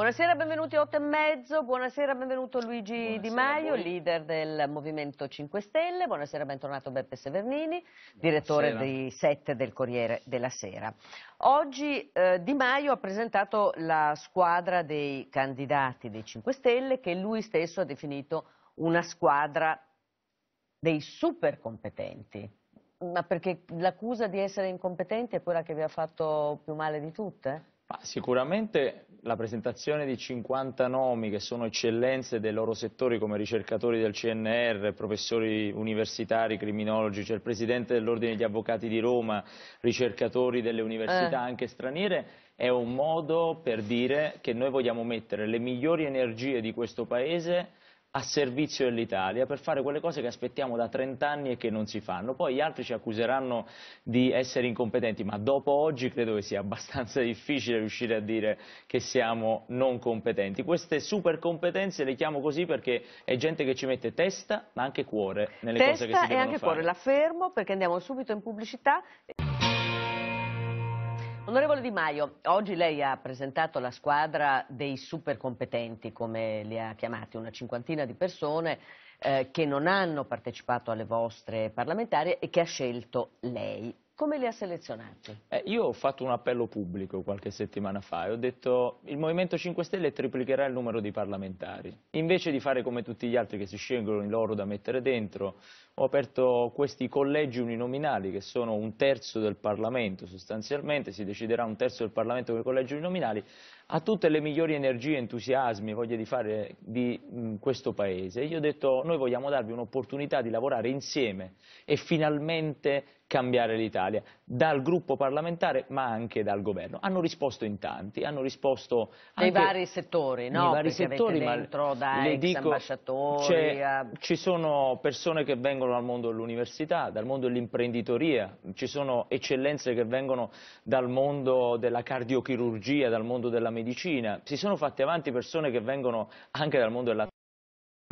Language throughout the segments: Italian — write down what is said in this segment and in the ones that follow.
Buonasera, benvenuti a 8 e mezzo, buonasera, benvenuto Luigi buonasera Di Maio, leader del Movimento 5 Stelle, buonasera, bentornato Beppe Severnini, direttore di 7 del Corriere della Sera. Oggi eh, Di Maio ha presentato la squadra dei candidati dei 5 Stelle che lui stesso ha definito una squadra dei super competenti. Ma perché l'accusa di essere incompetenti è quella che vi ha fatto più male di tutte? Ma sicuramente la presentazione di 50 nomi che sono eccellenze dei loro settori come ricercatori del CNR, professori universitari, criminologi, c'è cioè il presidente dell'Ordine degli Avvocati di Roma, ricercatori delle università eh. anche straniere, è un modo per dire che noi vogliamo mettere le migliori energie di questo Paese a servizio dell'Italia per fare quelle cose che aspettiamo da 30 anni e che non si fanno. Poi gli altri ci accuseranno di essere incompetenti, ma dopo oggi credo che sia abbastanza difficile riuscire a dire che siamo non competenti. Queste super competenze le chiamo così perché è gente che ci mette testa ma anche cuore nelle testa cose che si devono fare. Testa e anche cuore, la fermo perché andiamo subito in pubblicità. Onorevole Di Maio, oggi lei ha presentato la squadra dei supercompetenti, come li ha chiamati, una cinquantina di persone eh, che non hanno partecipato alle vostre parlamentarie e che ha scelto lei. Come li ha selezionati? Eh, io ho fatto un appello pubblico qualche settimana fa e ho detto il Movimento 5 Stelle triplicherà il numero di parlamentari. Invece di fare come tutti gli altri che si scelgono i loro da mettere dentro, ho aperto questi collegi uninominali che sono un terzo del Parlamento sostanzialmente, si deciderà un terzo del Parlamento con i collegi uninominali ha tutte le migliori energie, entusiasmi, voglia di fare di mh, questo paese. Io ho detto noi vogliamo darvi un'opportunità di lavorare insieme e finalmente cambiare l'Italia, dal gruppo parlamentare ma anche dal governo. Hanno risposto in tanti, hanno risposto nei vari settori, no? Nei vari Perché settori, dentro da ex dico, ambasciatori. A... Eh. Ci sono persone che vengono dal mondo dell'università, dal mondo dell'imprenditoria, ci sono eccellenze che vengono dal mondo della cardiochirurgia, dal mondo della medicina medicina, si sono fatte avanti persone che vengono anche dal mondo della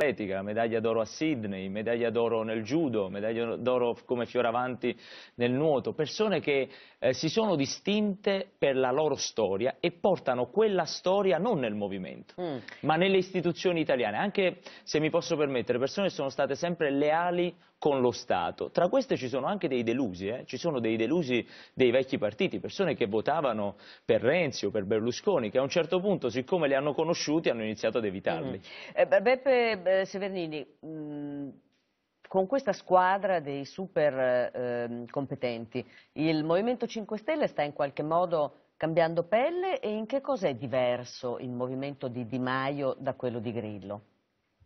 atletica, medaglia d'oro a Sydney, medaglia d'oro nel judo, medaglia d'oro come fioravanti nel nuoto, persone che eh, si sono distinte per la loro storia e portano quella storia non nel movimento, mm. ma nelle istituzioni italiane, anche se mi posso permettere, persone che sono state sempre leali con lo Stato. Tra queste ci sono anche dei delusi, eh? ci sono dei delusi dei vecchi partiti, persone che votavano per Renzi o per Berlusconi, che a un certo punto, siccome li hanno conosciuti, hanno iniziato ad evitarli. Mm. Eh, Beppe eh, Severnini, mh, mm, con questa squadra dei super eh, competenti, il Movimento 5 Stelle sta in qualche modo cambiando pelle e in che cosa è diverso il movimento di Di Maio da quello di Grillo?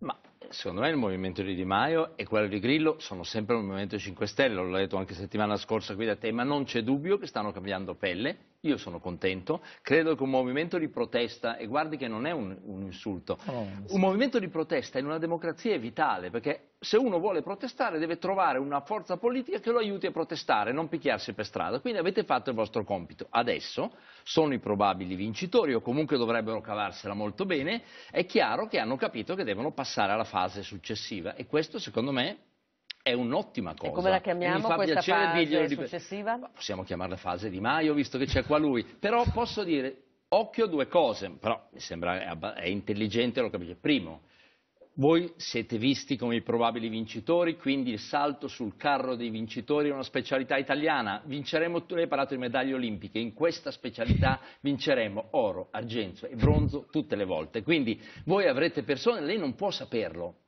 Ma secondo me il movimento di Di Maio e quello di Grillo sono sempre un movimento 5 Stelle, l'ho detto anche settimana scorsa qui da te, ma non c'è dubbio che stanno cambiando pelle io sono contento, credo che un movimento di protesta, e guardi che non è un, un insulto, oh, sì. un movimento di protesta in una democrazia è vitale, perché se uno vuole protestare deve trovare una forza politica che lo aiuti a protestare, non picchiarsi per strada. Quindi avete fatto il vostro compito. Adesso sono i probabili vincitori o comunque dovrebbero cavarsela molto bene. È chiaro che hanno capito che devono passare alla fase successiva e questo secondo me è un'ottima cosa. E come la chiamiamo questa fase dirglielo, successiva? Possiamo chiamarla fase Di Maio, visto che c'è qua lui. Però posso dire, occhio a due cose, però mi sembra è intelligente, lo capisco. Primo, voi siete visti come i probabili vincitori, quindi il salto sul carro dei vincitori è una specialità italiana. Vinceremo, tu hai parlato di medaglie olimpiche, in questa specialità vinceremo oro, argento e bronzo tutte le volte. Quindi voi avrete persone, lei non può saperlo,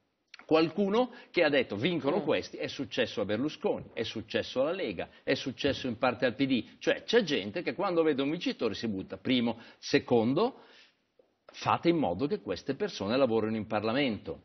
Qualcuno che ha detto vincono mm. questi, è successo a Berlusconi, è successo alla Lega, è successo in parte al PD. Cioè c'è gente che quando vede un vincitore si butta. Primo. Secondo, fate in modo che queste persone lavorino in Parlamento.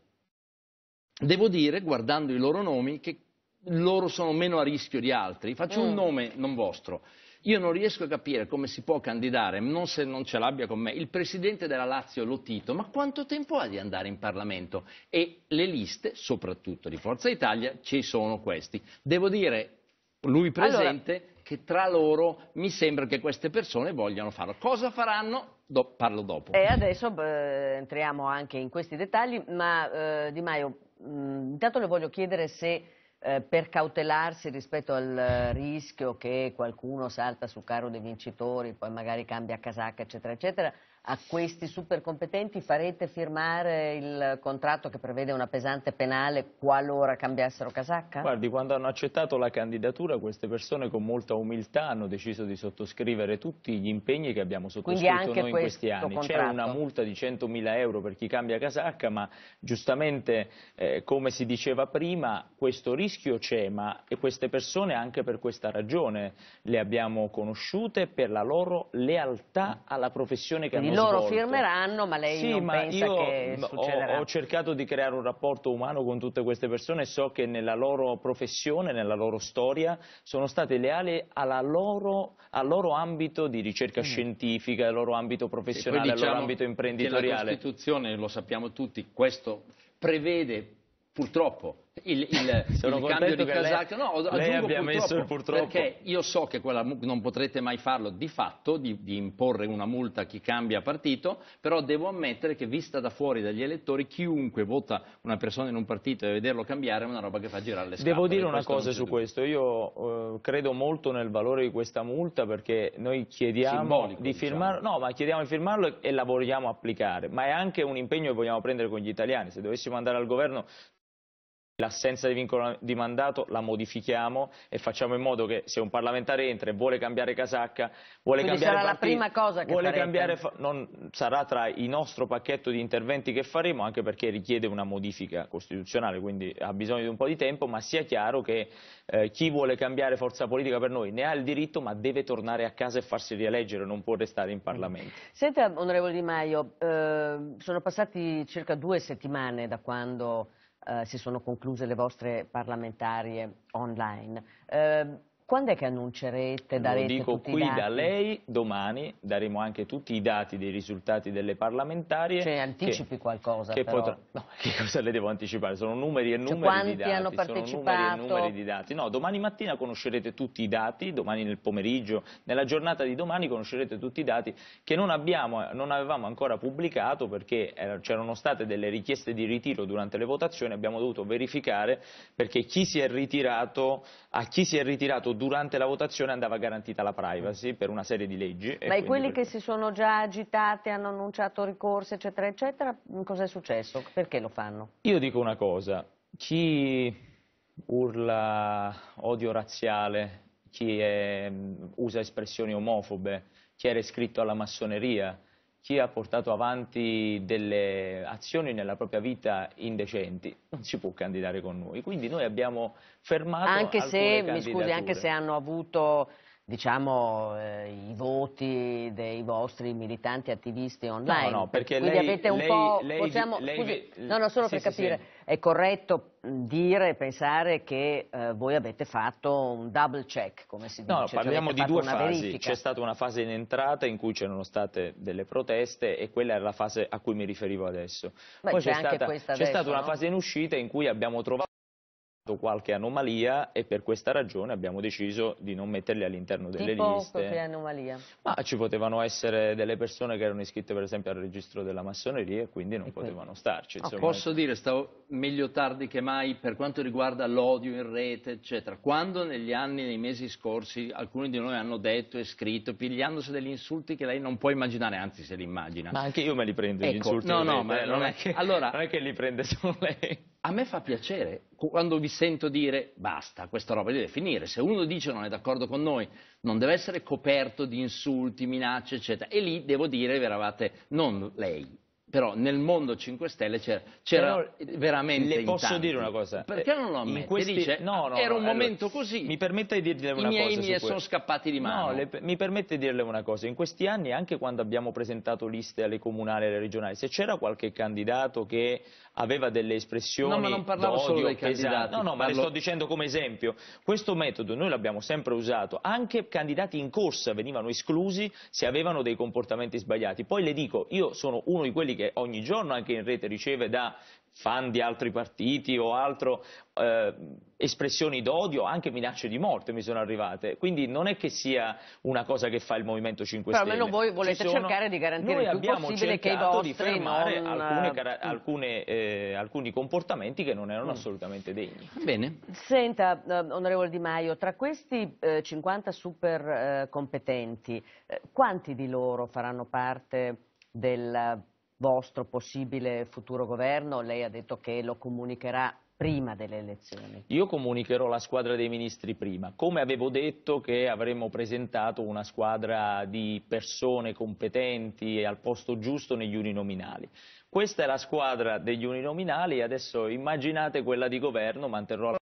Devo dire, guardando i loro nomi, che loro sono meno a rischio di altri. Faccio mm. un nome non vostro. Io non riesco a capire come si può candidare, non se non ce l'abbia con me, il presidente della Lazio Lotito, ma quanto tempo ha di andare in Parlamento? E le liste, soprattutto di Forza Italia, ci sono questi. Devo dire, lui presente, allora... che tra loro mi sembra che queste persone vogliano farlo. Cosa faranno? Do, parlo dopo. E adesso eh, entriamo anche in questi dettagli, ma eh, Di Maio, mh, mm, intanto le voglio chiedere se eh, per cautelarsi rispetto al eh, rischio che qualcuno salta sul carro dei vincitori, poi magari cambia casacca, eccetera, eccetera, a questi supercompetenti farete firmare il contratto che prevede una pesante penale qualora cambiassero casacca? Guardi, quando hanno accettato la candidatura queste persone con molta umiltà hanno deciso di sottoscrivere tutti gli impegni che abbiamo sottoscritto noi in questi anni. C'è una multa di 100.000 euro per chi cambia casacca, ma giustamente eh, come si diceva prima questo rischio c'è, ma queste persone anche per questa ragione le abbiamo conosciute per la loro lealtà alla professione che Quindi hanno loro svolto. firmeranno, ma lei sì, non ma pensa che succederà. Ho, ho cercato di creare un rapporto umano con tutte queste persone e so che nella loro professione, nella loro storia, sono state leali loro, al loro ambito di ricerca mm. scientifica, al loro ambito professionale, diciamo al loro diciamo ambito imprenditoriale. la Costituzione, lo sappiamo tutti, questo prevede purtroppo il, il, il cambio di casacca no, aggiungo purtroppo, messo purtroppo perché io so che quella, non potrete mai farlo di fatto di, di, imporre una multa a chi cambia partito però devo ammettere che vista da fuori dagli elettori chiunque vota una persona in un partito e vederlo cambiare è una roba che fa girare le scatole devo dire una cosa su questo io eh, credo molto nel valore di questa multa perché noi chiediamo Simbolico, di firmarlo diciamo. no ma chiediamo di firmarlo e la vogliamo applicare ma è anche un impegno che vogliamo prendere con gli italiani se dovessimo andare al governo l'assenza di vincolo di mandato la modifichiamo e facciamo in modo che se un parlamentare entra e vuole cambiare casacca, vuole Quindi cambiare sarà partito, la prima cosa che vuole cambiare, non, sarà tra il nostro pacchetto di interventi che faremo anche perché richiede una modifica costituzionale, quindi ha bisogno di un po' di tempo, ma sia chiaro che eh, chi vuole cambiare forza politica per noi ne ha il diritto, ma deve tornare a casa e farsi rieleggere, non può restare in Parlamento. Mm. Senta, onorevole Di Maio, eh, sono passati circa due settimane da quando eh, si sono concluse le vostre parlamentarie online. Eh, quando è che annuncerete, darete Lo dico qui da lei, domani daremo anche tutti i dati dei risultati delle parlamentarie. Cioè anticipi che, qualcosa che, potrà, no, che cosa le devo anticipare? Sono numeri e cioè, numeri di dati. quanti hanno partecipato? Sono Numeri e numeri di dati. No, domani mattina conoscerete tutti i dati, domani nel pomeriggio, nella giornata di domani conoscerete tutti i dati che non, abbiamo, non avevamo ancora pubblicato perché c'erano state delle richieste di ritiro durante le votazioni, abbiamo dovuto verificare perché chi si è ritirato, a chi si è ritirato durante la votazione andava garantita la privacy per una serie di leggi. Ma e quelli per... che si sono già agitati, hanno annunciato ricorsi, eccetera, eccetera, cosa è successo? Perché lo fanno? Io dico una cosa, chi urla odio razziale, chi è, usa espressioni omofobe, chi era iscritto alla massoneria, chi ha portato avanti delle azioni nella propria vita indecenti non si può candidare con noi. Quindi noi abbiamo fermato anche se, mi scusi, anche se hanno avuto diciamo, eh, i voti dei vostri militanti attivisti online. No, no, perché Quindi lei, avete un lei, po'... Lei, possiamo, scusi, no, no, solo sì, per capire, sì, è corretto dire, e pensare che eh, voi avete fatto un double check, come si dice? No, cioè parliamo cioè, di due fasi. C'è stata una fase in entrata in cui c'erano state delle proteste e quella era la fase a cui mi riferivo adesso. Ma Poi c'è stata, adesso, stata no? una fase in uscita in cui abbiamo trovato trovato qualche anomalia e per questa ragione abbiamo deciso di non metterli all'interno delle tipo liste. Tipo anomalia? Ma ci potevano essere delle persone che erano iscritte per esempio al registro della massoneria e quindi non e potevano starci. Ah, posso dire, stavo meglio tardi che mai per quanto riguarda l'odio in rete, eccetera. Quando negli anni, nei mesi scorsi, alcuni di noi hanno detto e scritto, pigliandosi degli insulti che lei non può immaginare, anzi se li immagina. Ma anche io me li prendo ecco, gli insulti no, no, ma non, non, è che, allora, non è che li prende solo lei. A me fa piacere quando vi sento dire basta, questa roba deve finire. Se uno dice non è d'accordo con noi, non deve essere coperto di insulti, minacce, eccetera. E lì devo dire, vi eravate, non lei, però nel mondo 5 Stelle c'era, c'era veramente le posso dire una cosa perché non lo ammette? Questi... Dice, no, no, era un no, momento allora, così mi permette di dirle una i miei cosa miei sono scappati di mano le, mi permette di dirle una cosa in questi anni anche quando abbiamo presentato liste alle comunali e alle regionali se c'era qualche candidato che aveva delle espressioni no, ma non parlavo solo pesanti. No, no, ma Parlo... le sto dicendo come esempio. Questo metodo noi l'abbiamo sempre usato, anche candidati in corsa venivano esclusi se avevano dei comportamenti sbagliati. Poi le dico, io sono uno di quelli che ogni giorno anche in rete riceve da fan di altri partiti o altro, eh, espressioni d'odio, anche minacce di morte mi sono arrivate. Quindi non è che sia una cosa che fa il Movimento 5 Stelle. Però almeno voi volete sono... cercare di garantire il più possibile che i vostri di fermare non... alcune, mm. alcune, eh, alcuni comportamenti che non erano mm. assolutamente degni. Bene. Senta, eh, onorevole Di Maio, tra questi 50 eh, super eh, competenti, eh, quanti di loro faranno parte del vostro possibile futuro governo, lei ha detto che lo comunicherà prima delle elezioni. Io comunicherò la squadra dei ministri prima, come avevo detto che avremmo presentato una squadra di persone competenti e al posto giusto negli uninominali. Questa è la squadra degli uninominali, e adesso immaginate quella di governo, manterrò la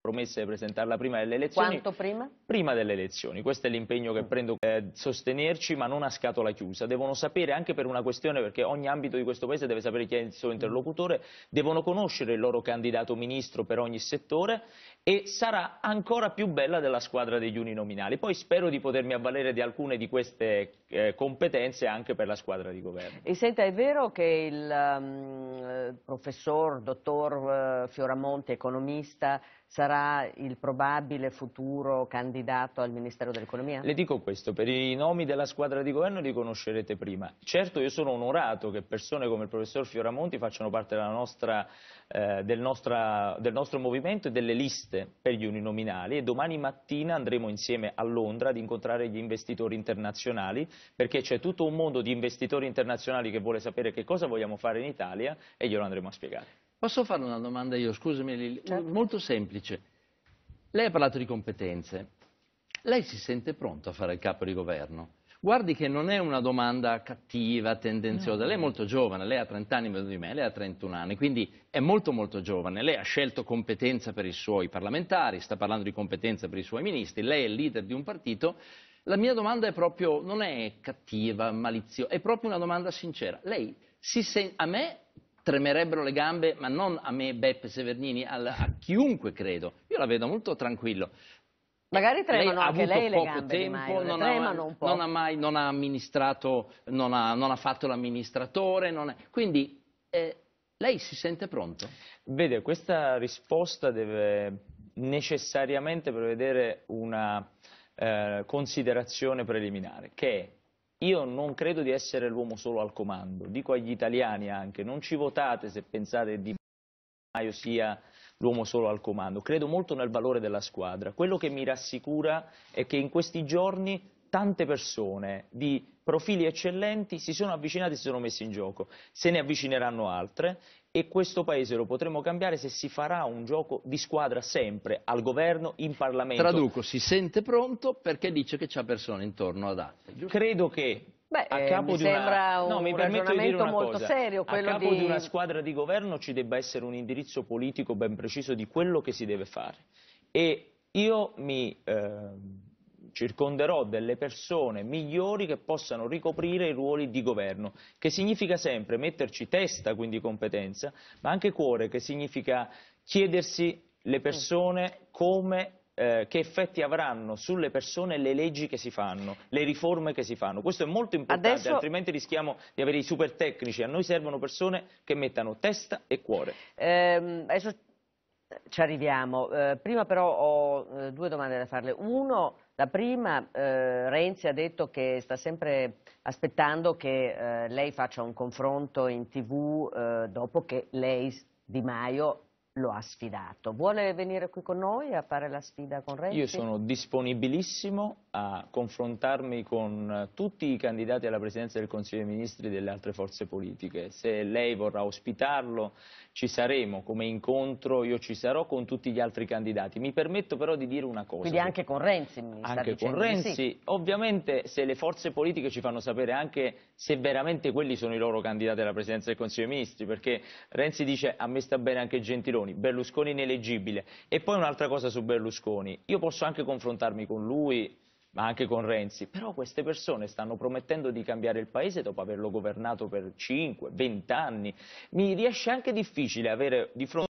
promesse di presentarla prima delle elezioni. Quanto prima? Prima delle elezioni, questo è l'impegno che mm. prendo, eh, sostenerci ma non a scatola chiusa, devono sapere anche per una questione, perché ogni ambito di questo paese deve sapere chi è il suo interlocutore, devono conoscere il loro candidato ministro per ogni settore e sarà ancora più bella della squadra degli uninominali. Poi spero di potermi avvalere di alcune di queste eh, competenze anche per la squadra di governo. E senta, è vero che il um, professor, dottor uh, Fioramonte, economista, sarà il probabile futuro candidato al Ministero dell'Economia? Le dico questo, per i nomi della squadra di governo li conoscerete prima. Certo io sono onorato che persone come il professor Fioramonti facciano parte della nostra eh, del, nostra, del, nostro movimento e delle liste per gli uninominali e domani mattina andremo insieme a Londra ad incontrare gli investitori internazionali perché c'è tutto un mondo di investitori internazionali che vuole sapere che cosa vogliamo fare in Italia e glielo andremo a spiegare. Posso fare una domanda io? Scusami, Lili, certo. molto semplice. Lei ha parlato di competenze. Lei si sente pronto a fare il capo di governo? Guardi che non è una domanda cattiva, tendenziosa, lei è molto giovane, lei ha 30 anni meno di me, lei ha 31 anni, quindi è molto molto giovane, lei ha scelto competenza per i suoi parlamentari, sta parlando di competenza per i suoi ministri, lei è il leader di un partito, la mia domanda è proprio, non è cattiva, maliziosa, è proprio una domanda sincera. Lei si sente, a me tremerebbero le gambe, ma non a me Beppe Severnini, a, a chiunque credo. Io la vedo molto tranquillo. Magari tremano lei anche lei le gambe tempo, non, ha, non ha, mai, non ha amministrato, non ha, non ha fatto l'amministratore, quindi eh, lei si sente pronto? Vede, questa risposta deve necessariamente prevedere una eh, considerazione preliminare, che è io non credo di essere l'uomo solo al comando, dico agli italiani anche, non ci votate se pensate di Maio sia l'uomo solo al comando, credo molto nel valore della squadra. Quello che mi rassicura è che in questi giorni tante persone di profili eccellenti si sono avvicinate e si sono messe in gioco, se ne avvicineranno altre e questo paese lo potremo cambiare se si farà un gioco di squadra sempre al governo, in Parlamento. Traduco, si sente pronto perché dice che c'è persone intorno ad altri. Credo che Beh, eh, mi sembra una... un, mi ragionamento di molto cosa. serio. A capo di... di una squadra di governo ci debba essere un indirizzo politico ben preciso di quello che si deve fare. E io mi eh, circonderò delle persone migliori che possano ricoprire i ruoli di governo, che significa sempre metterci testa, quindi competenza, ma anche cuore, che significa chiedersi le mm. persone come eh, che effetti avranno sulle persone le leggi che si fanno, le riforme che si fanno. Questo è molto importante, Adesso... altrimenti rischiamo di avere i super tecnici. A noi servono persone che mettano testa e cuore. Ehm, adesso... Ci arriviamo. Eh, prima però ho eh, due domande da farle. Uno, la prima, eh, Renzi ha detto che sta sempre aspettando che eh, lei faccia un confronto in tv eh, dopo che lei, Di Maio, lo ha sfidato. Vuole venire qui con noi a fare la sfida con Renzi? Io sono disponibilissimo a confrontarmi con eh, tutti i candidati alla presidenza del Consiglio dei Ministri delle altre forze politiche. Se lei vorrà ospitarlo ci saremo come incontro, io ci sarò con tutti gli altri candidati. Mi permetto però di dire una cosa. Quindi anche con Renzi? Mi anche con Renzi. Sì. Ovviamente se le forze politiche ci fanno sapere anche se veramente quelli sono i loro candidati alla presidenza del Consiglio dei Ministri, perché Renzi dice a me sta bene anche Gentiloni, Berlusconi ineleggibile. E poi un'altra cosa su Berlusconi. Io posso anche confrontarmi con lui ma anche con Renzi, però queste persone stanno promettendo di cambiare il paese dopo averlo governato per 5, 20 anni. Mi riesce anche difficile avere di fronte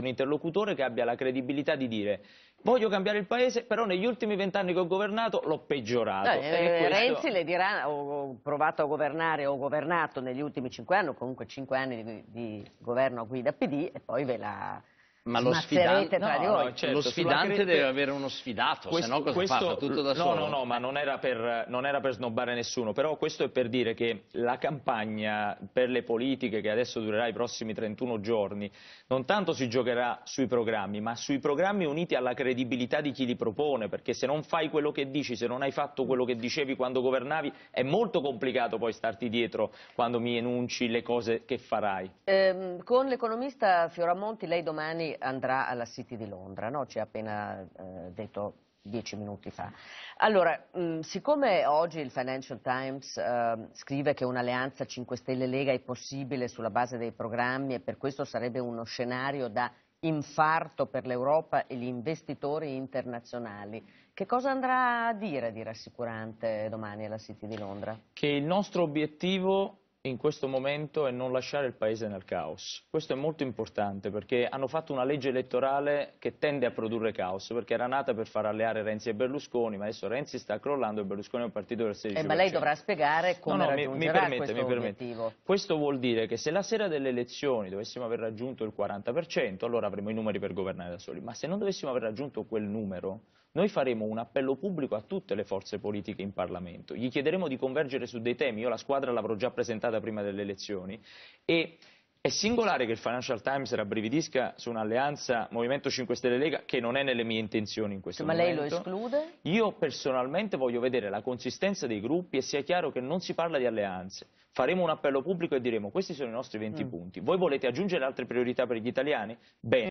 un interlocutore che abbia la credibilità di dire voglio cambiare il paese, però negli ultimi vent'anni che ho governato l'ho peggiorato. No, eh, questo... Renzi le dirà ho provato a governare, ho governato negli ultimi cinque anni, comunque cinque anni di, di governo a guida PD e poi ve la ma lo sfidante, tra di voi. No, certo, lo sfidante crete... deve avere uno sfidato, se no cosa questo, fa? tutto da no, solo. No, no, ma non era, per, non era, per, snobbare nessuno, però questo è per dire che la campagna per le politiche che adesso durerà i prossimi 31 giorni, non tanto si giocherà sui programmi, ma sui programmi uniti alla credibilità di chi li propone, perché se non fai quello che dici, se non hai fatto quello che dicevi quando governavi, è molto complicato poi starti dietro quando mi enunci le cose che farai. Ehm, con l'economista Fioramonti lei domani andrà alla City di Londra, no? ci ha appena eh, detto dieci minuti fa. Allora, mh, mm, siccome oggi il Financial Times eh, scrive che un'alleanza 5 Stelle-Lega è possibile sulla base dei programmi e per questo sarebbe uno scenario da infarto per l'Europa e gli investitori internazionali. Che cosa andrà a dire di rassicurante domani alla City di Londra? Che il nostro obiettivo in questo momento e non lasciare il Paese nel caos. Questo è molto importante perché hanno fatto una legge elettorale che tende a produrre caos, perché era nata per far alleare Renzi e Berlusconi, ma adesso Renzi sta crollando e Berlusconi è un partito del 16%. Eh, ma lei dovrà spiegare come no, no, raggiungerà mi, mi permette, questo mi permette. obiettivo. Questo vuol dire che se la sera delle elezioni dovessimo aver raggiunto il 40%, allora avremo i numeri per governare da soli, ma se non dovessimo aver raggiunto quel numero, noi faremo un appello pubblico a tutte le forze politiche in Parlamento, gli chiederemo di convergere su dei temi, io la squadra l'avrò già presentata prima delle elezioni e è singolare che il Financial Times rabbrividisca su un'alleanza Movimento 5 Stelle Lega che non è nelle mie intenzioni in questo Ma momento. Ma lei lo esclude? Io personalmente voglio vedere la consistenza dei gruppi e sia chiaro che non si parla di alleanze. Faremo un appello pubblico e diremo questi sono i nostri 20 mm. punti. Voi volete aggiungere altre priorità per gli italiani? Bene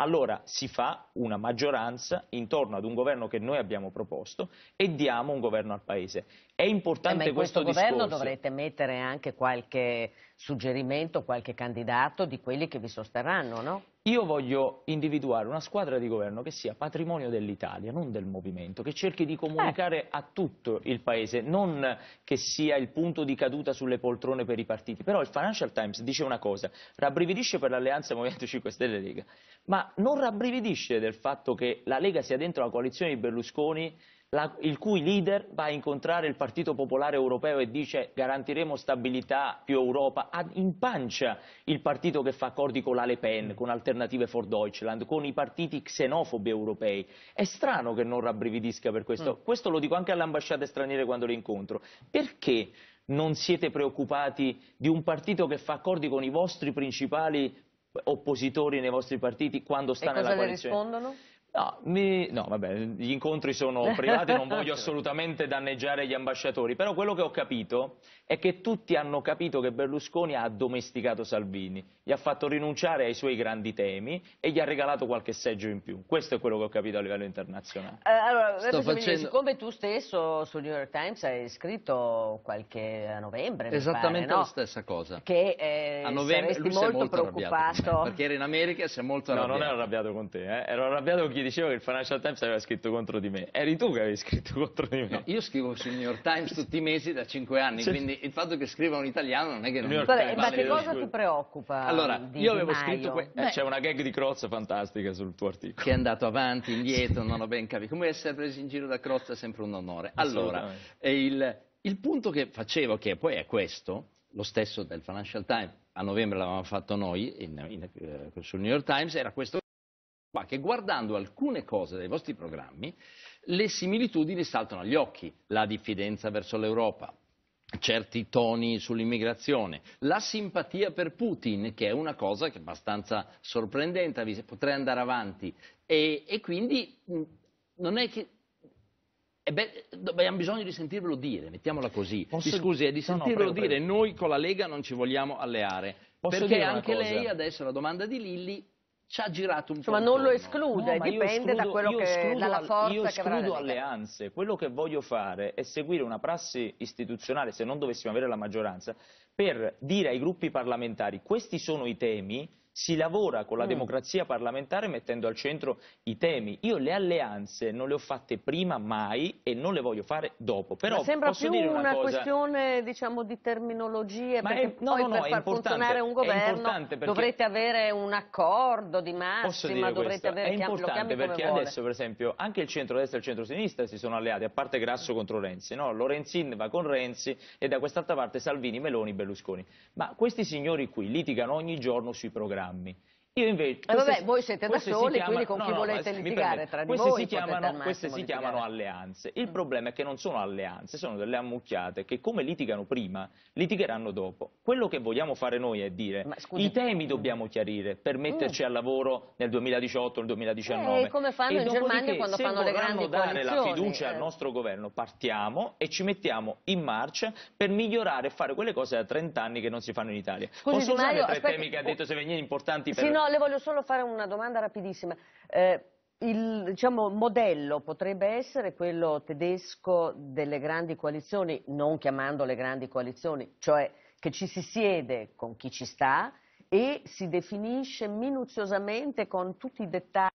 allora si fa una maggioranza intorno ad un governo che noi abbiamo proposto e diamo un governo al Paese. È importante eh, in questo, questo governo discorso. dovrete mettere anche qualche suggerimento, qualche candidato di quelli che vi sosterranno, no? Io voglio individuare una squadra di governo che sia patrimonio dell'Italia, non del movimento, che cerchi di comunicare eh. a tutto il Paese, non che sia il punto di caduta sulle poltrone per i partiti. Però il Financial Times dice una cosa, rabbrividisce per l'alleanza Movimento 5 Stelle Lega, ma non rabbrividisce del fatto che la Lega sia dentro la coalizione di Berlusconi la, il cui leader va a incontrare il Partito Popolare Europeo e dice garantiremo stabilità più Europa, ha in pancia il partito che fa accordi con la Le Pen, con Alternative for Deutschland, con i partiti xenofobi europei. È strano che non rabbrividisca per questo. Mm. Questo lo dico anche alle ambasciate straniere quando le incontro. Perché non siete preoccupati di un partito che fa accordi con i vostri principali oppositori nei vostri partiti quando sta e nella coalizione? No, mi... no, vabbè, gli incontri sono privati, non voglio certo. assolutamente danneggiare gli ambasciatori, però quello che ho capito è che tutti hanno capito che Berlusconi ha addomesticato Salvini, gli ha fatto rinunciare ai suoi grandi temi e gli ha regalato qualche seggio in più. Questo è quello che ho capito a livello internazionale. Eh, allora, Sto facendo... siccome tu stesso sul New York Times hai scritto qualche a novembre, esattamente pare, la no? stessa cosa. Che eh, a novembre lui molto, molto preoccupato. Me, perché era in America e si è molto arrabbiato. No, non ero arrabbiato con te, eh? ero arrabbiato con chi dicevo che il Financial Times aveva scritto contro di me, eri tu che avevi scritto contro di me. No, io scrivo sul New York Times tutti i mesi da cinque anni, cioè... quindi il fatto che scriva un italiano non è che non York vale Ma che cosa ti preoccupa? Allora, io avevo scritto... eh, c'è una gag di Crozza fantastica sul tuo articolo. Che è andato avanti, indietro, non ho ben capito. Come essere presi in giro da Crozza è sempre un onore. Allora, il, il punto che facevo, che poi è questo, lo stesso del Financial Times, a novembre l'avevamo fatto noi in, in, eh, sul New York Times, era questo qua che guardando alcune cose dai vostri programmi le similitudini saltano agli occhi, la diffidenza verso l'Europa, certi toni sull'immigrazione, la simpatia per Putin, che è una cosa che è abbastanza sorprendente, potrei andare avanti, e, e quindi non è che... abbiamo bisogno di sentirvelo dire, mettiamola così. Posso... Mi scusi, è eh, di sentirvelo no, no, prego, dire, prego. noi con la Lega non ci vogliamo alleare. Posso perché anche lei adesso, la domanda di Lilli, ci ha girato un Insomma, po'. Insomma, non lo esclude, no, dipende escludo, da quello che dalla forza Io escludo alleanze, quello che voglio fare è seguire una prassi istituzionale, se non dovessimo avere la maggioranza, per dire ai gruppi parlamentari questi sono i temi si lavora con la mm. democrazia parlamentare mettendo al centro i temi. Io le alleanze non le ho fatte prima mai e non le voglio fare dopo. Però Ma sembra più una, una cosa... questione diciamo, di terminologie, Ma perché è... no, poi no, no, per far funzionare un governo perché... dovrete avere un accordo di massima, dovrete questo? avere... È importante perché adesso per esempio anche il centro-destra e il centro-sinistra si sono alleati, a parte Grasso contro Renzi, no? Lorenzin va con Renzi e da quest'altra parte Salvini, Meloni, Berlusconi. Ma questi signori qui litigano ogni giorno sui programmi programmi io invece... Eh vabbè, voi siete da soli, chiama, quindi con no, chi no, volete litigare tra di queste voi si chiamano, Queste si litigare. chiamano alleanze. Il mm. problema è che non sono alleanze, sono delle ammucchiate che come litigano prima, litigheranno dopo. Quello che vogliamo fare noi è dire scusi, i temi dobbiamo chiarire per mm. metterci mm. al lavoro nel 2018 nel 2019. E eh, come fanno e in Germania quando fanno le grandi coalizioni. Se vogliamo dare la fiducia eh. al nostro governo, partiamo e ci mettiamo in marcia per migliorare e fare quelle cose da 30 anni che non si fanno in Italia. Scusi, Posso usare Mario, tre aspetti, temi che ha detto Sevegnini importanti per... Sì, no, le voglio solo fare una domanda rapidissima. Eh, il diciamo, modello potrebbe essere quello tedesco delle grandi coalizioni, non chiamandole grandi coalizioni, cioè che ci si siede con chi ci sta e si definisce minuziosamente con tutti i dettagli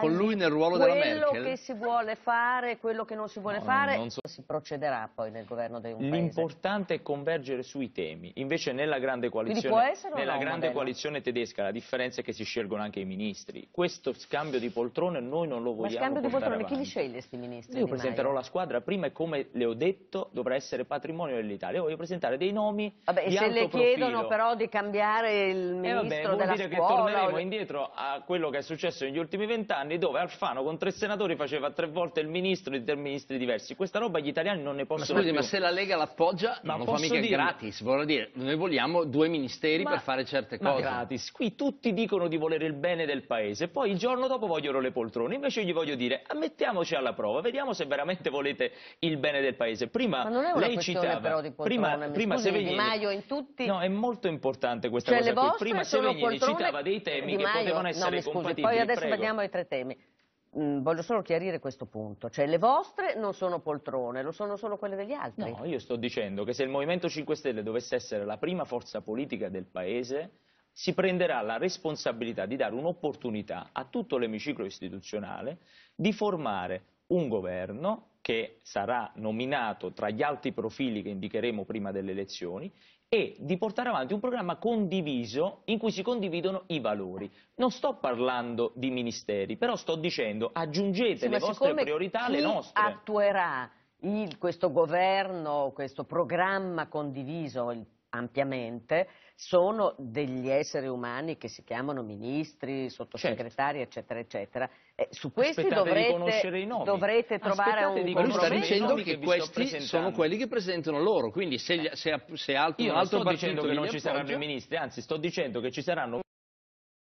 con lui nel ruolo quello della Merkel. Quello che si vuole fare, quello che non si vuole no, fare, non so. si procederà poi nel governo di un L'importante è convergere sui temi. Invece nella grande coalizione, nella no, grande coalizione tedesca la differenza è che si scelgono anche i ministri. Questo scambio di poltrone noi non lo vogliamo Ma scambio di poltrone, avanti. chi li sceglie questi ministri? Io presenterò la squadra prima e come le ho detto dovrà essere patrimonio dell'Italia. voglio presentare dei nomi Vabbè, di se le chiedono profilo. però di cambiare il ministro eh vabbè, della scuola... Vuol dire che torneremo o... indietro a quello che è successo negli ultimi vent'anni anni dove Alfano con tre senatori faceva tre volte il ministro di tre ministri diversi. Questa roba gli italiani non ne possono ma scusi, più. Ma se la Lega l'appoggia non lo fa mica dire... gratis, vorrei dire, noi vogliamo due ministeri ma, per fare certe cose. Ma gratis, qui tutti dicono di volere il bene del paese, poi il giorno dopo vogliono le poltrone, invece gli voglio dire, ammettiamoci alla prova, vediamo se veramente volete il bene del paese. Prima ma non è una lei citava, però di poltrone, prima, prima scusi, Sevegnini, Di Maio in tutti... No, è molto importante questa cioè, cosa qui. Prima Sevegnini citava dei temi che potevano essere no, scusi, compatibili. Poi adesso Prego. parliamo dei tre temi temi. Mm, voglio solo chiarire questo punto, cioè le vostre non sono poltrone, lo sono solo quelle degli altri. No, io sto dicendo che se il Movimento 5 Stelle dovesse essere la prima forza politica del Paese, si prenderà la responsabilità di dare un'opportunità a tutto l'emiciclo istituzionale di formare un governo che sarà nominato tra gli alti profili che indicheremo prima delle elezioni e di portare avanti un programma condiviso in cui si condividono i valori. Non sto parlando di ministeri, però sto dicendo aggiungete sì, le vostre priorità alle nostre. attuerà il, questo governo, questo programma condiviso, il ampiamente, sono degli esseri umani che si chiamano ministri, sottosegretari, certo. eccetera, eccetera. Eh, su questi Aspettate dovrete, dovrete trovare Aspettate un compromesso. sta dicendo che questi sono quelli che presentano loro, quindi se, eh. se, se altro, Io non sto dicendo che non ci appoggio. saranno i ministri, anzi sto dicendo che ci saranno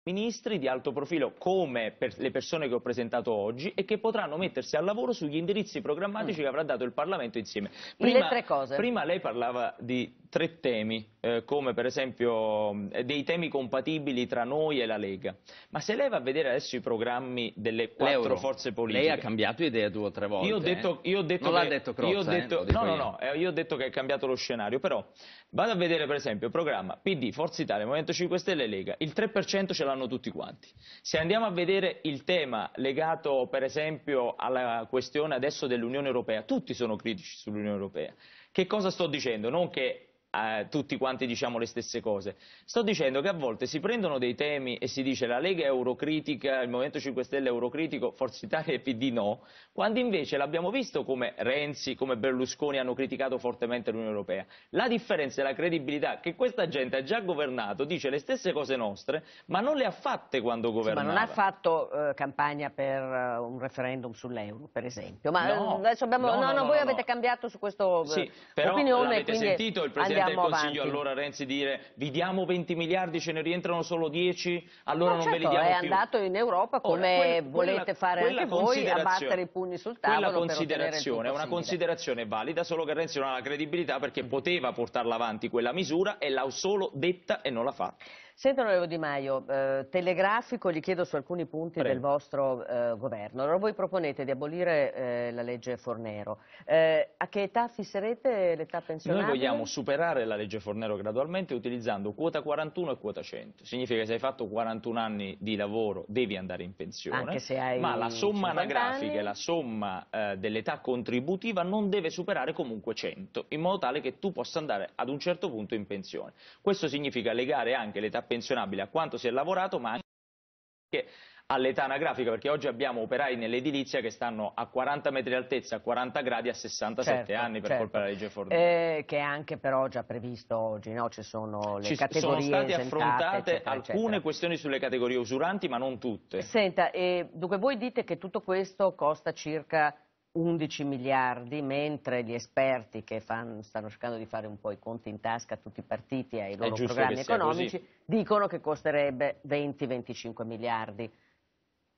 ministri di alto profilo come per le persone che ho presentato oggi e che potranno mettersi al lavoro sugli indirizzi programmatici mm. che avrà dato il Parlamento insieme. Prima, prima lei parlava di tre temi eh, come per esempio dei temi compatibili tra noi e la Lega. Ma se lei va a vedere adesso i programmi delle quattro L'euro. forze politiche... Lei ha cambiato idea due o tre volte. Io ho eh? detto, eh? io ho detto non che, l'ha detto Crozza, io ho eh, detto, eh? no, no, no, io ho detto che è cambiato lo scenario, però vado a vedere per esempio il programma PD, Forza Italia, Movimento 5 Stelle e Lega. Il 3% ce l'hanno tutti quanti. Se andiamo a vedere il tema legato per esempio alla questione adesso dell'Unione Europea, tutti sono critici sull'Unione Europea. Che cosa sto dicendo? Non che eh, tutti quanti diciamo le stesse cose. Sto dicendo che a volte si prendono dei temi e si dice la Lega è eurocritica, il Movimento 5 Stelle è eurocritico, Forza Italia e PD no, quando invece l'abbiamo visto come Renzi, come Berlusconi hanno criticato fortemente l'Unione Europea. La differenza è la credibilità che questa gente ha già governato, dice le stesse cose nostre, ma non le ha fatte quando governava. Sì, ma non ha fatto eh, campagna per uh, un referendum sull'euro, per esempio. Ma no, eh, adesso abbiamo... no, no, no, voi avete cambiato su questo eh, sì, però opinione. Avete quindi... sentito il Presidente Presidente del Consiglio avanti. allora Renzi dire vi diamo 20 miliardi, ce ne rientrano solo 10, allora no, non certo, ve li certo, diamo è più. è andato in Europa come Ora, quella, volete fare anche voi, a battere i pugni sul tavolo Quella considerazione è una considerazione valida, solo che Renzi non ha la credibilità perché poteva portarla avanti quella misura e l'ha solo detta e non l'ha fatta. Senta onorevole Di Maio, eh, telegrafico gli chiedo su alcuni punti Prego. del vostro eh, governo. Allora voi proponete di abolire eh, la legge Fornero. Eh, a che età fisserete l'età pensionabile? Noi vogliamo superare la legge Fornero gradualmente utilizzando quota 41 e quota 100. Significa che se hai fatto 41 anni di lavoro devi andare in pensione, ma la somma anagrafica e la somma eh, dell'età contributiva non deve superare comunque 100, in modo tale che tu possa andare ad un certo punto in pensione. Questo significa legare anche l'età pensionabile pensionabile a quanto si è lavorato, ma anche all'età anagrafica, perché oggi abbiamo operai nell'edilizia che stanno a 40 metri di altezza, a 40 gradi, a 67 certo, anni per certo. colpa della legge Fornini. Eh, che è anche però già previsto oggi, no? ci sono le ci categorie Sono state affrontate eccetera, alcune eccetera. questioni sulle categorie usuranti, ma non tutte. Senta, eh, dunque voi dite che tutto questo costa circa 11 miliardi, mentre gli esperti che fan, stanno cercando di fare un po' i conti in tasca a tutti i partiti e ai loro programmi economici così. dicono che costerebbe 20-25 miliardi.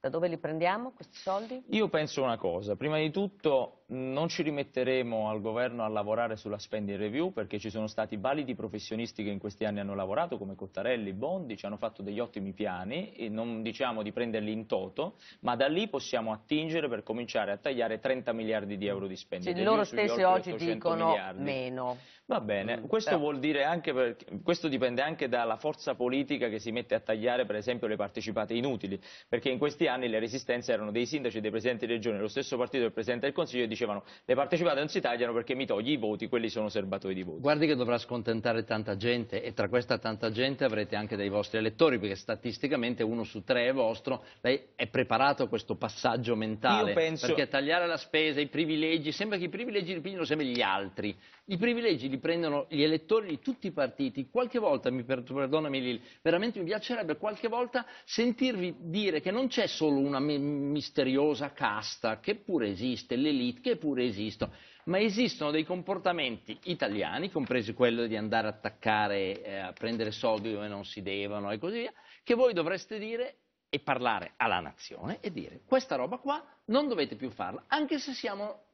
Da dove li prendiamo questi soldi? Io penso una cosa, prima di tutto non ci rimetteremo al governo a lavorare sulla spending review perché ci sono stati validi professionisti che in questi anni hanno lavorato come Cottarelli, Bondi, ci hanno fatto degli ottimi piani e non diciamo di prenderli in toto, ma da lì possiamo attingere per cominciare a tagliare 30 miliardi di euro di spending cioè, review. Cioè loro stessi oggi dicono miliardi. meno. Va bene, mm, questo, anche per, questo dipende anche dalla forza politica che si mette a tagliare per esempio le partecipate inutili, perché in questi anni le resistenze erano dei sindaci, dei presidenti di regione, lo stesso partito del Presidente del Consiglio dicevano le partecipate non si tagliano perché mi togli i voti, quelli sono serbatoi di voti. Guardi che dovrà scontentare tanta gente e tra questa tanta gente avrete anche dei vostri elettori perché statisticamente uno su tre è vostro, lei è preparato a questo passaggio mentale penso... perché tagliare la spesa, i privilegi, sembra che i privilegi ripiglino sempre gli altri i privilegi li prendono gli elettori di tutti i partiti. Qualche volta, mi per, perdonami Lil, veramente mi piacerebbe qualche volta sentirvi dire che non c'è solo una misteriosa casta, che pure esiste, l'elite, che pure esistono, ma esistono dei comportamenti italiani, compresi quello di andare a attaccare, eh, a prendere soldi dove non si devono e così via, che voi dovreste dire e parlare alla nazione e dire questa roba qua non dovete più farla, anche se siamo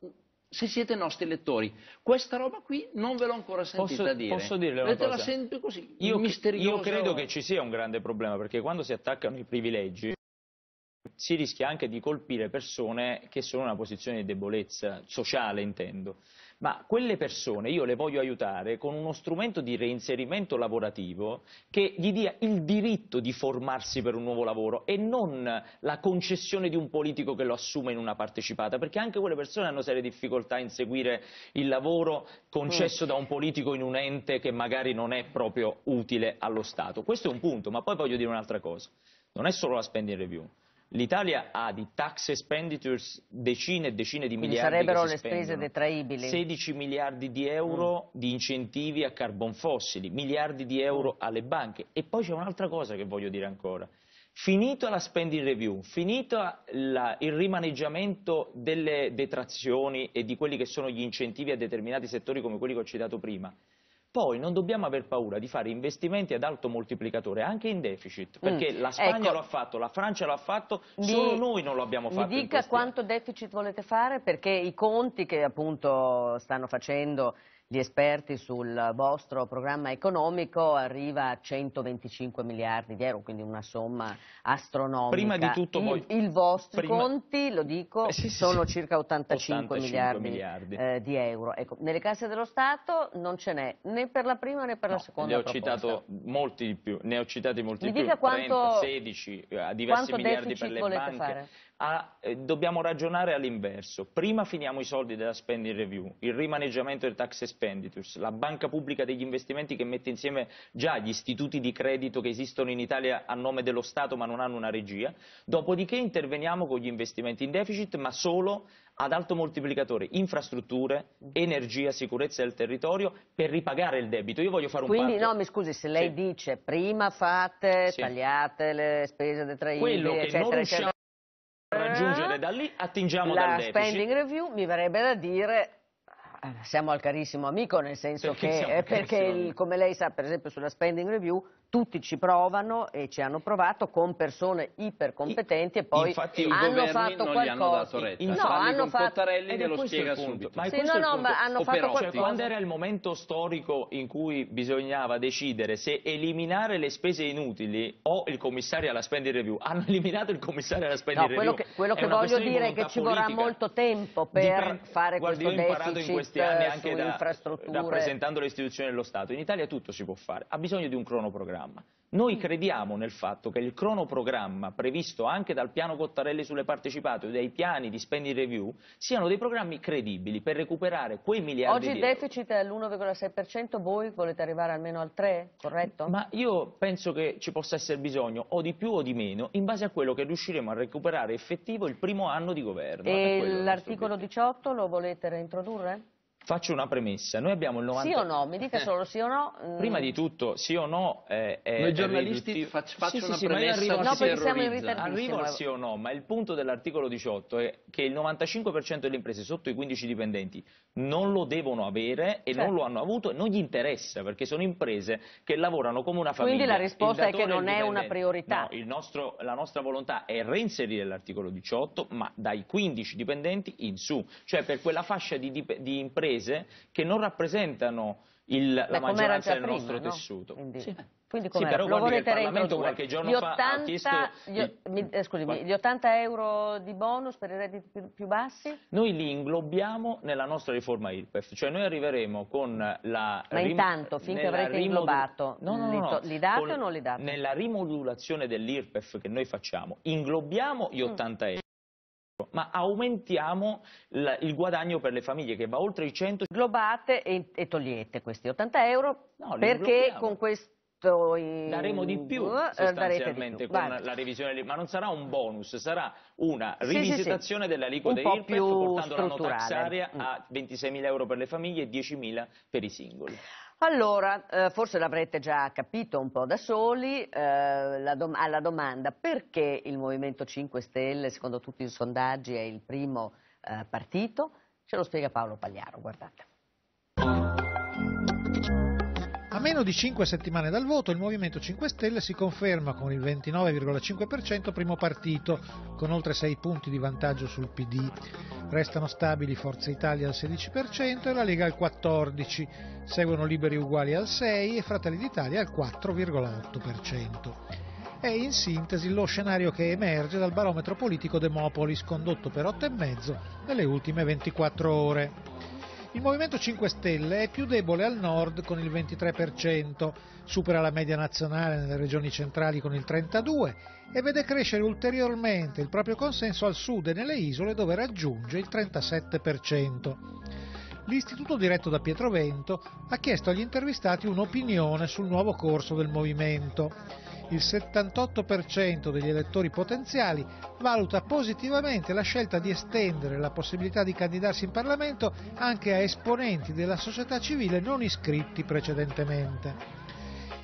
se siete nostri lettori. Questa roba qui non ve l'ho ancora sentita posso, dire. Posso dirle una Vedetela cosa? sempre così, io, io credo che ci sia un grande problema, perché quando si attaccano i privilegi si rischia anche di colpire persone che sono in una posizione di debolezza sociale, intendo. Ma quelle persone io le voglio aiutare con uno strumento di reinserimento lavorativo che gli dia il diritto di formarsi per un nuovo lavoro e non la concessione di un politico che lo assume in una partecipata, perché anche quelle persone hanno serie difficoltà a inseguire il lavoro concesso mm. da un politico in un ente che magari non è proprio utile allo Stato. Questo è un punto, ma poi voglio dire un'altra cosa. Non è solo la spending review. L'Italia ha di tax expenditures decine e decine di Quindi miliardi sarebbero le spendono. spese detraibili. 16 miliardi di euro mm. di incentivi a carbon fossili, miliardi di euro mm. alle banche. E poi c'è un'altra cosa che voglio dire ancora. Finito la spending review, finito la, il rimaneggiamento delle detrazioni e di quelli che sono gli incentivi a determinati settori come quelli che ho citato prima, poi non dobbiamo aver paura di fare investimenti ad alto moltiplicatore, anche in deficit, mm. perché mm, la Spagna ecco, lo ha fatto, la Francia lo ha fatto, mi, solo noi non lo abbiamo fatto. Mi dica quanto deficit volete fare, perché i conti che appunto stanno facendo gli esperti sul vostro programma economico arriva a 125 miliardi di euro, quindi una somma astronomica. Prima di tutto il, voi... i vostri prima... conti, lo dico, eh sì, sì, sono sì. circa 85, 85 miliardi, miliardi. Eh, di euro. Ecco, nelle casse dello Stato non ce n'è né per la prima né per no, la seconda. Ne ho, citato molti di più, ne ho citati molti di più, 30, quanto, 16, eh, diversi miliardi per le banche. Fare? a, eh, dobbiamo ragionare all'inverso. Prima finiamo i soldi della spending review, il rimaneggiamento del tax expenditures, la banca pubblica degli investimenti che mette insieme già gli istituti di credito che esistono in Italia a nome dello Stato ma non hanno una regia. Dopodiché interveniamo con gli investimenti in deficit ma solo ad alto moltiplicatore, infrastrutture, energia, sicurezza del territorio per ripagare il debito. Io voglio fare un Quindi, parto. no, mi scusi, se lei sì. dice prima fate, sì. tagliate le spese detraibili, eccetera, eccetera aggiungere da lì attingiamo la dal deficit. La spending review mi verrebbe da dire eh, siamo al carissimo amico, nel senso perché che, perché il, come lei sa, per esempio sulla spending review, tutti ci provano e ci hanno provato con persone ipercompetenti e poi Infatti, hanno fatto non qualcosa. Hanno dato retta. No, hanno fatto Cottarelli glielo spiega subito. Ma sì, no, no, ma hanno o fatto però, qualcosa. Cioè, quando era il momento storico in cui bisognava decidere se eliminare le spese inutili o il commissario alla spending review, hanno eliminato il commissario alla spending no, review. Quello che, quello che voglio dire è che ci vorrà molto tempo per Dipende, fare guardi, questo deficit questi anni anche da, rappresentando le istituzioni dello Stato. In Italia tutto si può fare, ha bisogno di un cronoprogramma. Noi mm. crediamo nel fatto che il cronoprogramma previsto anche dal piano Cottarelli sulle partecipate o dai piani di spending review siano dei programmi credibili per recuperare quei miliardi Oggi di euro. Oggi il deficit è all'1,6%, voi volete arrivare almeno al 3%, corretto? Ma io penso che ci possa essere bisogno o di più o di meno in base a quello che riusciremo a recuperare effettivo il primo anno di governo. E l'articolo 18 lo volete reintrodurre? Faccio una premessa, noi abbiamo il 90%... Sì o no? Mi dica solo sì o no. Mm. Prima di tutto, sì o no è... Noi giornalisti faccio, faccio sì, una sì, premessa arrivo, no, perché siamo in Arrivo al sì o no, ma il punto dell'articolo 18 è che il 95% delle imprese sotto i 15 dipendenti non lo devono avere e certo. non lo hanno avuto e non gli interessa perché sono imprese che lavorano come una famiglia. Quindi la risposta è che non è una priorità. No, nostro, la nostra volontà è reinserire l'articolo 18 ma dai 15 dipendenti in su, cioè per quella fascia di, di imprese paese che non rappresentano il, la maggioranza del prima, nostro no? tessuto. Quindi sì, però lo volete reintroporre? Gli 80, chiesto... gli, mi, eh, scusami, gli 80 euro di bonus per i redditi più, più, bassi? Noi li inglobiamo nella nostra riforma IRPEF, cioè noi arriveremo con la... Ma rim... intanto, finché avrete rimodul... inglobato, no, no, no, li, li, date con... o non li date? Nella rimodulazione dell'IRPEF che noi facciamo, inglobiamo gli 80 mm. euro ma aumentiamo la, il guadagno per le famiglie che va oltre i 100. Globate e, e togliete questi 80 euro no, perché con questo... Daremo di più eh, sostanzialmente di più. con vale. la revisione, ma non sarà un bonus, sarà una rivisitazione sì, sì, dell'aliquota IRPEF portando la notaxaria mm. a 26.000 euro per le famiglie e 10.000 per i singoli. Allora, eh, forse l'avrete già capito un po' da soli, eh, dom alla domanda perché il Movimento 5 Stelle, secondo tutti i sondaggi, è il primo eh, partito, ce lo spiega Paolo Pagliaro, guardate. A meno di 5 settimane dal voto, il Movimento 5 Stelle si conferma con il 29,5% primo partito, con oltre 6 punti di vantaggio sul PD. Restano stabili Forza Italia al 16% e la Lega al 14%, seguono Liberi Uguali al 6% e Fratelli d'Italia al 4,8% è in sintesi lo scenario che emerge dal barometro politico Demopolis condotto per 8,5 nelle ultime 24 ore. Il Movimento 5 Stelle è più debole al nord con il 23%, supera la media nazionale nelle regioni centrali con il 32% e vede crescere ulteriormente il proprio consenso al sud e nelle isole dove raggiunge il 37% l'istituto diretto da Pietrovento ha chiesto agli intervistati un'opinione sul nuovo corso del movimento il 78% degli elettori potenziali valuta positivamente la scelta di estendere la possibilità di candidarsi in Parlamento anche a esponenti della società civile non iscritti precedentemente.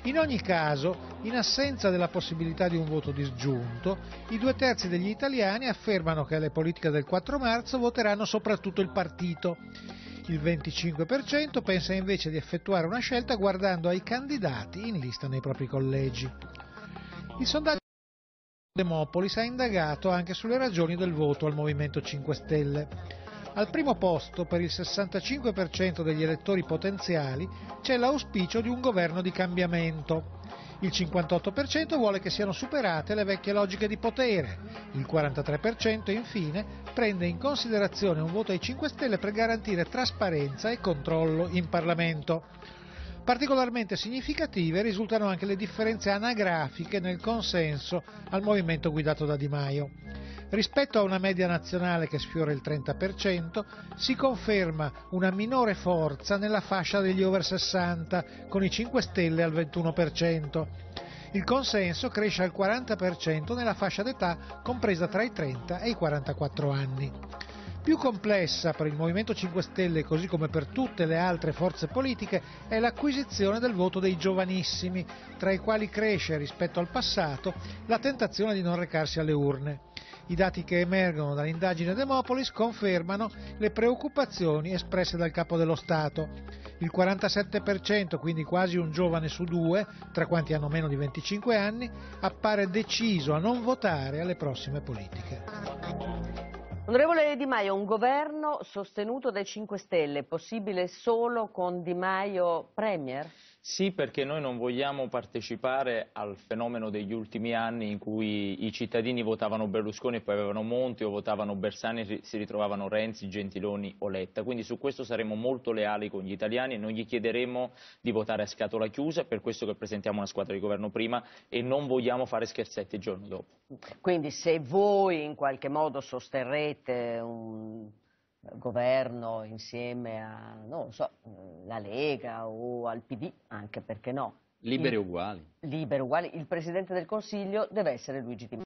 In ogni caso, in assenza della possibilità di un voto disgiunto, i due terzi degli italiani affermano che alle politiche del 4 marzo voteranno soprattutto il partito. Il 25% pensa invece di effettuare una scelta guardando ai candidati in lista nei propri collegi. Il sondaggio di Demopolis ha indagato anche sulle ragioni del voto al Movimento 5 Stelle. Al primo posto, per il 65% degli elettori potenziali, c'è l'auspicio di un governo di cambiamento. Il 58% vuole che siano superate le vecchie logiche di potere. Il 43% infine prende in considerazione un voto ai 5 Stelle per garantire trasparenza e controllo in Parlamento. Particolarmente significative risultano anche le differenze anagrafiche nel consenso al movimento guidato da Di Maio. Rispetto a una media nazionale che sfiora il 30%, si conferma una minore forza nella fascia degli over 60, con i 5 Stelle al 21%. Il consenso cresce al 40% nella fascia d'età compresa tra i 30 e i 44 anni più complessa per il Movimento 5 Stelle, così come per tutte le altre forze politiche, è l'acquisizione del voto dei giovanissimi, tra i quali cresce rispetto al passato la tentazione di non recarsi alle urne. I dati che emergono dall'indagine Demopolis confermano le preoccupazioni espresse dal capo dello Stato. Il 47%, quindi quasi un giovane su due, tra quanti hanno meno di 25 anni, appare deciso a non votare alle prossime politiche. Onorevole Di Maio, un governo sostenuto dai 5 Stelle, possibile solo con Di Maio Premier? Sì, perché noi non vogliamo partecipare al fenomeno degli ultimi anni in cui i cittadini votavano Berlusconi e poi avevano Monti o votavano Bersani e si ritrovavano Renzi, Gentiloni o Letta. Quindi su questo saremo molto leali con gli italiani e non gli chiederemo di votare a scatola chiusa, è per questo che presentiamo una squadra di governo prima e non vogliamo fare scherzetti il giorno dopo. Quindi se voi in qualche modo sosterrete un governo insieme a, non so, la Lega o al PD, anche perché no. Liberi uguali. Liberi uguali. Il Presidente del Consiglio deve essere Luigi Di Maio.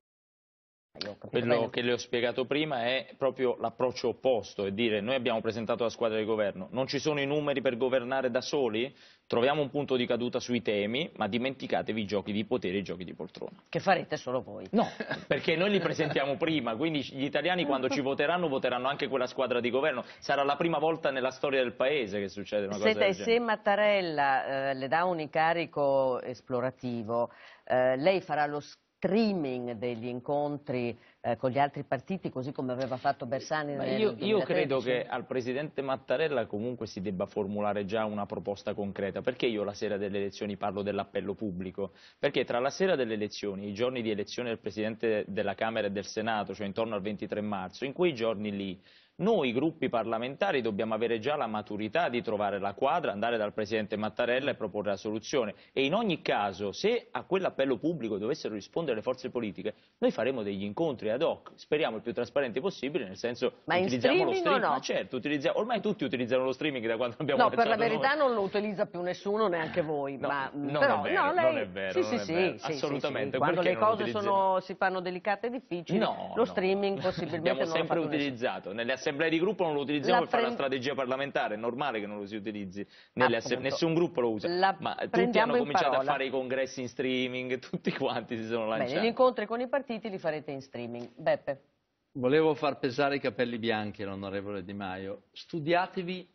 Certo, quello che le ho spiegato prima è proprio l'approccio opposto e dire noi abbiamo presentato la squadra di governo, non ci sono i numeri per governare da soli? Troviamo un punto di caduta sui temi, ma dimenticatevi i giochi di potere e i giochi di poltrona. Che farete solo voi. No, perché noi li presentiamo prima, quindi gli italiani quando ci voteranno voteranno anche quella squadra di governo. Sarà la prima volta nella storia del Paese che succede una cosa Senta, del genere. Se Mattarella eh, le dà un incarico esplorativo, eh, lei farà lo scambio streaming degli incontri eh, con gli altri partiti, così come aveva fatto Bersani Ma nel io, Io credo che al Presidente Mattarella comunque si debba formulare già una proposta concreta. Perché io la sera delle elezioni parlo dell'appello pubblico? Perché tra la sera delle elezioni, i giorni di elezione del Presidente della Camera e del Senato, cioè intorno al 23 marzo, in quei giorni lì noi gruppi parlamentari dobbiamo avere già la maturità di trovare la quadra, andare dal Presidente Mattarella e proporre la soluzione. E in ogni caso, se a quell'appello pubblico dovessero rispondere le forze politiche, noi faremo degli incontri ad hoc, speriamo il più trasparenti possibile, nel senso ma utilizziamo lo streaming. No? Ma certo, utilizziamo, ormai tutti utilizzano lo streaming da quando abbiamo No, per la verità noi. non lo utilizza più nessuno, neanche voi. No, ma, mm, non, però, è vero, no, lei... non è vero, sì, è sì, vero. Sì, assolutamente. Quando le cose sono, si fanno delicate e difficili, lo streaming possibilmente non lo fa sempre utilizzato, nelle assemblee assemblee di gruppo non lo utilizziamo la per fare la strategia parlamentare, è normale che non lo si utilizzi, ah, nessun gruppo lo usa, la ma tutti hanno cominciato a fare i congressi in streaming, tutti quanti si sono lanciati. Bene, gli incontri con i partiti li farete in streaming. Beppe. Volevo far pesare i capelli bianchi l'onorevole Di Maio. Studiatevi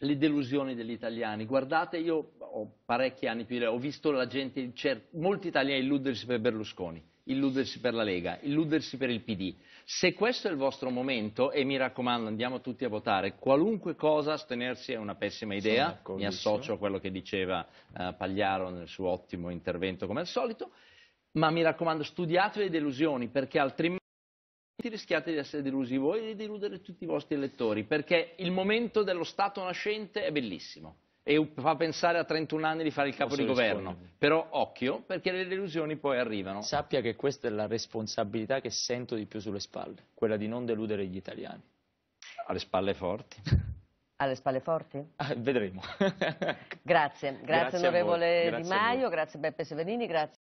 le delusioni degli italiani. Guardate, io ho parecchi anni più, ho visto la gente, molti italiani illudersi per Berlusconi illudersi per la Lega, illudersi per il PD. Se questo è il vostro momento, e mi raccomando andiamo tutti a votare, qualunque cosa astenersi è una pessima idea, mi associo a quello che diceva eh, Pagliaro nel suo ottimo intervento come al solito, ma mi raccomando studiate le delusioni perché altrimenti rischiate di essere delusi voi e di deludere tutti i vostri elettori, perché il momento dello Stato nascente è bellissimo e fa pensare a 31 anni di fare il capo Posso di governo. Rispondere. Però occhio, perché le delusioni poi arrivano. Sappia che questa è la responsabilità che sento di più sulle spalle, quella di non deludere gli italiani. Alle spalle forti. Alle spalle forti? Ah, vedremo. grazie, grazie, grazie onorevole grazie Di Maio, grazie Beppe Severini, grazie.